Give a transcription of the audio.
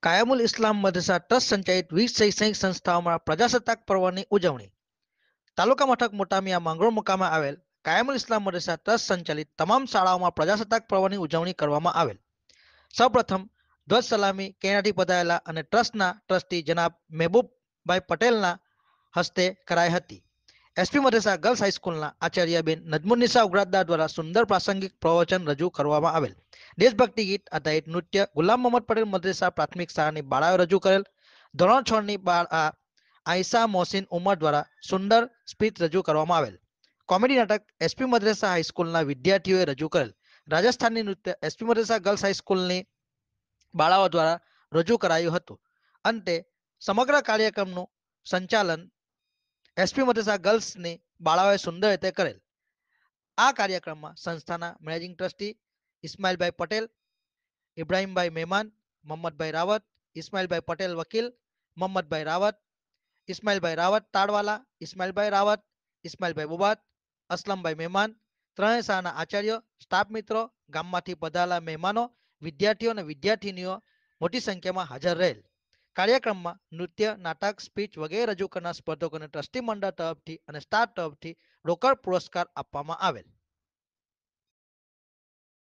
કાયમુલ ઇસ્લામ મદરસા trust સંચાલિત વીસ શૈક્ષણિક સંસ્થાઓમાં પ્રજાસત્તાક પર્વની ઉજવણી તાલુકા મથક મોટામિયા માંગરોળ મુકામે આવેલ કાયમુલ ઇસ્લામ મદરસા ટ્રસ્ટ સંચાલિત તમામ શાળાઓમાં પ્રજાસત્તાક પર્વની ઉજવણી કરવામાં આવેલ સૌપ્રથમ ધ્વજ સલામી કેનાથી પધારેલા અને ટ્રસ્ટના ટ્રસ્ટી જનાબ મહેબૂબભાઈ પટેલના હસ્તે કરાઈ હતી એસપી મદરસા ગર્લ્સ હાઈસ્કૂલના આચાર્યબેન નજમુનિસા ઉગરાદદાર દ્વારા સુંદર પ્રાસંગિક પ્રવચન રજૂ કરવામાં આવેલ દેશભક્તિ ગીત આધારિત નૃત્ય ગુલામ મોહમ્મદ પટેલ મદ્રેસા પ્રાથમિક શાળાની બાળાઓ રજૂ કરેલ ધોરણ છ ની આયસા મોહસિન ઉમર દ્વારા સુંદર સ્પીચ રજૂ કરવામાં આવેલ કોમેડી નાટક એસપી મદ્રેસા હાઈસ્કૂલના વિદ્યાર્થીઓએ રજૂ કરેલ રાજસ્થાનની નૃત્ય એસપી મદ્રેસા ગર્લ્સ હાઈસ્કૂલની બાળાઓ દ્વારા રજૂ કરાયું હતું અંતે સમગ્ર કાર્યક્રમનું સંચાલન એસપી મદ્રેસા ગર્લ્સની બાળાઓએ સુંદર રીતે કરેલ આ કાર્યક્રમમાં સંસ્થાના મેનેજિંગ ટ્રસ્ટી ઇસ્માઇલભાઈ પટેલ ઇબ્રાહીમભાઈ મહેમાન મોહમ્મદભાઈ રાવત ઇસ્માઇલભાઈ પટેલ વકીલ મોહમ્મદભાઈ રાવત ઇસ્માઇલભાઈ રાવત તાળવાલા ઇસ્માઇલભાઈ રાવત ઇસ્માઇલભાઈ બુબાત અસલમભાઈ મહેમાન ત્રણેય શાળાના આચાર્ય સ્ટાફ મિત્રો ગામમાંથી પધારેલા મહેમાનો વિદ્યાર્થીઓ અને વિદ્યાર્થીનીઓ મોટી સંખ્યામાં હાજર રહેલ કાર્યક્રમમાં નૃત્ય નાટક સ્પીચ વગેરે રજૂ કરનાર સ્પર્ધકોને ટ્રસ્ટી મંડળ તરફથી અને સ્ટાફ તરફથી રોકડ પુરસ્કાર આપવામાં આવેલ